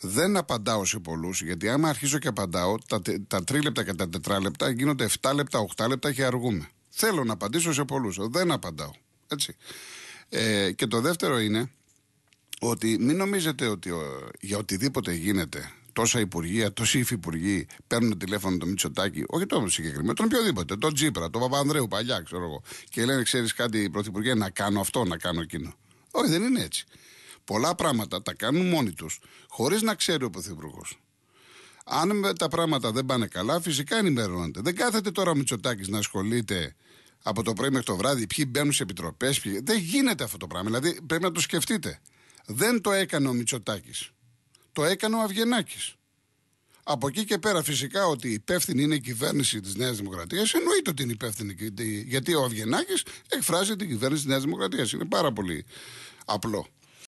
δεν απαντάω σε πολλούς, γιατί άμα αρχίσω και απαντάω, τα, τα τρίλεπτα και τα τετράλεπτα γίνονται 7 λεπτά, 8 λεπτά και αργούμε. Θέλω να απαντήσω σε πολλούς. Δεν απαντάω. Έτσι. Ε, και το δεύτερο είναι ότι μην νομίζετε ότι ε, για οτιδήποτε γίνεται τόσα υπουργεία, τόσοι υφυπουργοί παίρνουν τηλέφωνο το Μητσοτάκη, όχι το συγκεκριμένο, τον οποιοδήποτε, τον Τζίπρα, τον Παπανδρέου παλιά, ξέρω εγώ. Και λένε, ξέρεις κάτι, Πρωθυπουργέ, να κάνω αυτό, να κάνω εκείνο. Όχι, δεν είναι έτσι. Πολλά πράγματα τα κάνουν μόνοι τους, χωρίς να ξέρει ο Πρωθυπουργός. Αν τα πράγματα δεν πάνε καλά, φυσικά ενημερώνεται. Δεν κάθεται τώρα ο Μητσοτάκης να ασχολείται από το πρωί μέχρι το βράδυ, ποιοι μπαίνουν σε επιτροπές. Ποιοι... Δεν γίνεται αυτό το πράγμα. Δηλαδή πρέπει να το σκεφτείτε. Δεν το έκανε ο Μητσοτάκης. Το έκανε ο Αυγενάκης. Από εκεί και πέρα, φυσικά, ότι υπεύθυνη είναι η κυβέρνηση της Νέας Δημοκρατίας. Εννοείται ότι είναι υπεύθυνη, γιατί ο Αυγενάκης εκφράζει την κυβέρνηση της Νέας Δημοκρατίας. Είναι πάρα πολύ απλό.